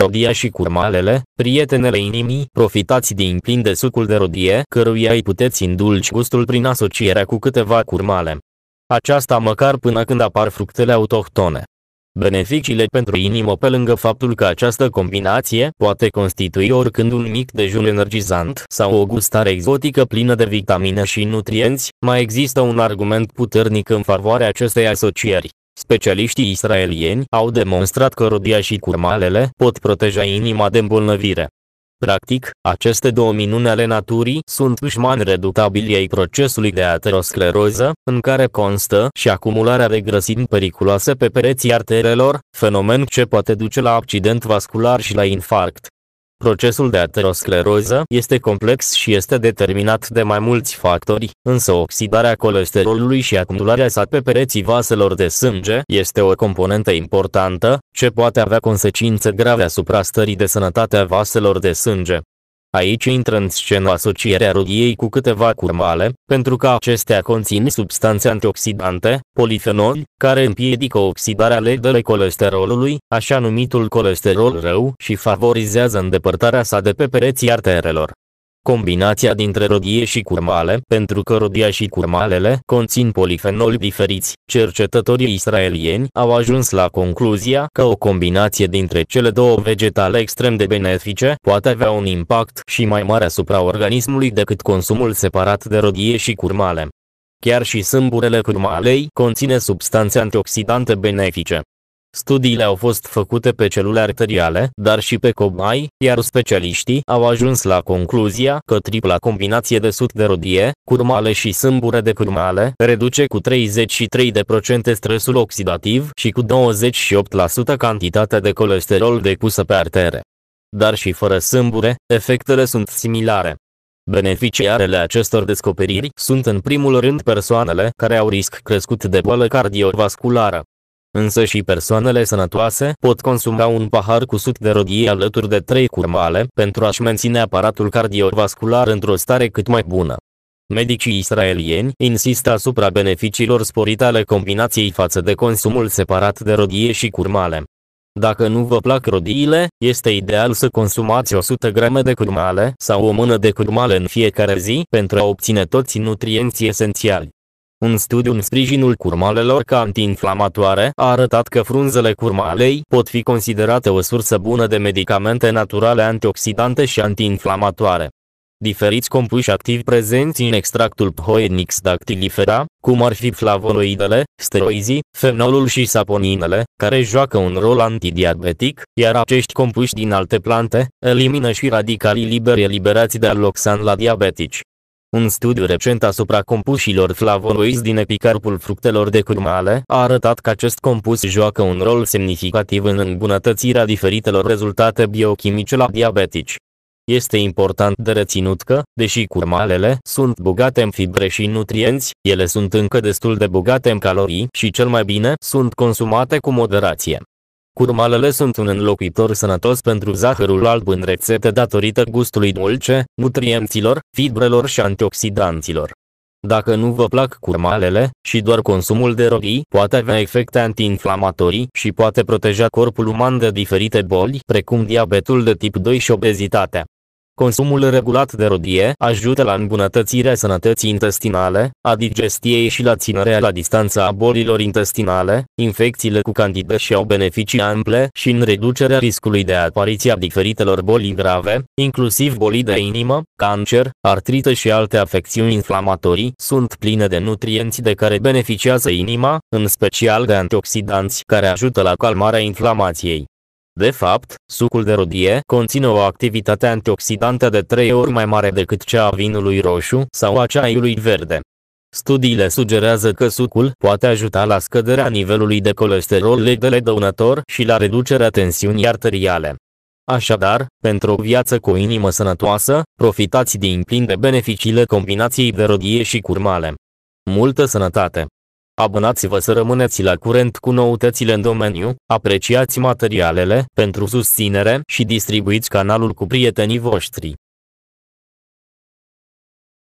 rodia și curmalele, prietenele inimii, profitați din plin de sucul de rodie, căruia îi puteți indulci gustul prin asocierea cu câteva curmale. Aceasta măcar până când apar fructele autohtone. Beneficiile pentru inimă pe lângă faptul că această combinație poate constitui oricând un mic dejun energizant sau o gustare exotică plină de vitamine și nutrienți, mai există un argument puternic în favoarea acestei asocieri. Specialiștii israelieni au demonstrat că rodia și curmalele pot proteja inima de îmbolnăvire. Practic, aceste două minune ale naturii sunt dușmani redutabili ai procesului de ateroscleroză, în care constă și acumularea de grăsimi periculoase pe pereții arterelor, fenomen ce poate duce la accident vascular și la infarct. Procesul de ateroscleroză este complex și este determinat de mai mulți factori, însă oxidarea colesterolului și acumularea sa pe pereții vaselor de sânge este o componentă importantă, ce poate avea consecințe grave asupra stării de sănătate a vaselor de sânge. Aici intră în scenă asocierea rodiei cu câteva curmale, pentru că acestea conțin substanțe antioxidante, polifenoli, care împiedică oxidarea ledele colesterolului, așa numitul colesterol rău, și favorizează îndepărtarea sa de pe pereții arterelor. Combinația dintre rodie și curmale, pentru că rodia și curmalele conțin polifenoli diferiți, cercetătorii israelieni au ajuns la concluzia că o combinație dintre cele două vegetale extrem de benefice poate avea un impact și mai mare asupra organismului decât consumul separat de rodie și curmale. Chiar și sâmburele curmalei conține substanțe antioxidante benefice. Studiile au fost făcute pe celule arteriale, dar și pe cobai, iar specialiștii au ajuns la concluzia că tripla combinație de sut de rodie, curmale și sâmbure de curmale reduce cu 33% stresul oxidativ și cu 28% cantitatea de colesterol depusă pe artere. Dar și fără sâmbure, efectele sunt similare. Beneficiarele acestor descoperiri sunt în primul rând persoanele care au risc crescut de boală cardiovasculară. Însă și persoanele sănătoase pot consuma un pahar cu suc de rodie alături de trei curmale pentru a-și menține aparatul cardiovascular într-o stare cât mai bună. Medicii israelieni insistă asupra beneficiilor sporite ale combinației față de consumul separat de rodie și curmale. Dacă nu vă plac rodiile, este ideal să consumați 100 grame de curmale sau o mână de curmale în fiecare zi pentru a obține toți nutrienții esențiali. Un studiu în sprijinul curmalelor ca antiinflamatoare a arătat că frunzele curmalei pot fi considerate o sursă bună de medicamente naturale antioxidante și antiinflamatoare. Diferiți compuși activi prezenți în extractul Phoenix dactilifera, cum ar fi flavonoidele, steroizii, fenolul și saponinele, care joacă un rol antidiabetic, iar acești compuși din alte plante elimină și radicalii liberi eliberați de aloxan la diabetici. Un studiu recent asupra compușilor flavonoizi din epicarpul fructelor de curmale a arătat că acest compus joacă un rol semnificativ în îmbunătățirea diferitelor rezultate biochimice la diabetici. Este important de reținut că, deși curmalele sunt bogate în fibre și nutrienți, ele sunt încă destul de bogate în calorii și cel mai bine sunt consumate cu moderație. Curmalele sunt un înlocuitor sănătos pentru zahărul alb în rețete, datorită gustului dulce, nutrienților, fibrelor și antioxidanților. Dacă nu vă plac curmalele, și doar consumul de roghii poate avea efecte antiinflamatorii și poate proteja corpul uman de diferite boli precum diabetul de tip 2 și obezitatea. Consumul regulat de rodie ajută la îmbunătățirea sănătății intestinale, a digestiei și la ținerea la distanță a bolilor intestinale, infecțiile cu candidă și au beneficii ample și în reducerea riscului de apariția diferitelor boli grave, inclusiv boli de inimă, cancer, artrită și alte afecțiuni inflamatorii, sunt pline de nutrienți de care beneficiază inima, în special de antioxidanți care ajută la calmarea inflamației. De fapt, sucul de rodie conține o activitate antioxidantă de 3 ori mai mare decât cea a vinului roșu sau a ceaiului verde. Studiile sugerează că sucul poate ajuta la scăderea nivelului de colesterol legele dăunător și la reducerea tensiunii arteriale. Așadar, pentru o viață cu o inimă sănătoasă, profitați din plin de beneficiile combinației de rodie și curmale. Multă sănătate! Abonați-vă să rămâneți la curent cu noutățile în domeniu, apreciați materialele pentru susținere și distribuiți canalul cu prietenii voștri.